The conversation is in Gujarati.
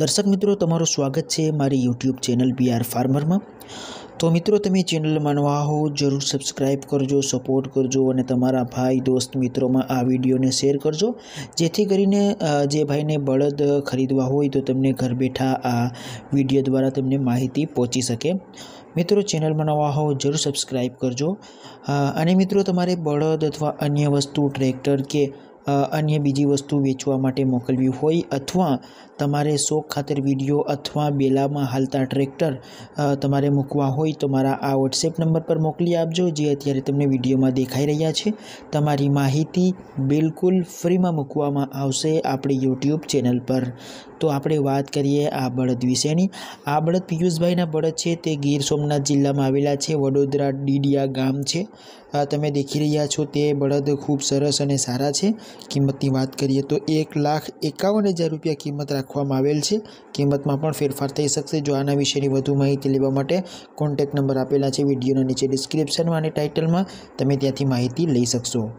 દર્શક મિત્રો તમારું સ્વાગત છે મારી યુટ્યુબ ચેનલ બીઆર ફાર્મરમાં તો મિત્રો તમે ચેનલ નવા હો જરૂર સબસ્ક્રાઈબ કરજો સપોર્ટ કરજો અને તમારા ભાઈ દોસ્ત મિત્રોમાં આ વિડીયોને શેર કરજો જેથી કરીને જે ભાઈને બળદ ખરીદવા હોય તો તમને ઘર બેઠા આ વિડીયો દ્વારા તમને માહિતી પહોંચી શકે મિત્રો ચેનલમાં નવા હો જરૂર સબસ્ક્રાઈબ કરજો અને મિત્રો તમારે બળદ અથવા અન્ય વસ્તુ ટ્રેક્ટર કે અન્ય બીજી વસ્તુ વેચવા માટે મોકલવી હોય અથવા તમારે શોખ ખાતર વિડીયો અથવા બેલામાં હાલતા ટ્રેક્ટર તમારે મૂકવા હોય તો મારા આ વોટ્સએપ નંબર પર મોકલી આપજો જે અત્યારે તમને વિડીયોમાં દેખાઈ રહ્યા છે તમારી માહિતી બિલકુલ ફ્રીમાં મૂકવામાં આવશે આપણી યુટ્યુબ ચેનલ પર તો આપણે વાત કરીએ આ બળદ વિશેની આ બળદ પિયુષભાઈના બળદ છે તે ગીર સોમનાથ જિલ્લામાં આવેલા છે વડોદરા ડીડિયા ગામ છે આ તમે દેખી રહ્યા છો તે બળદ ખૂબ સરસ અને સારા છે કિંમતની વાત કરીએ તો એક લાખ એકાવન હજાર રૂપિયા કિંમત રાખવામાં આવેલ છે કિંમતમાં પણ ફેરફાર થઈ શકશે જો આના વિશેની વધુ માહિતી લેવા માટે કોન્ટેક નંબર આપેલા છે વિડીયોના નીચે ડિસ્ક્રિપ્શનમાં અને ટાઇટલમાં તમે ત્યાંથી માહિતી લઈ શકશો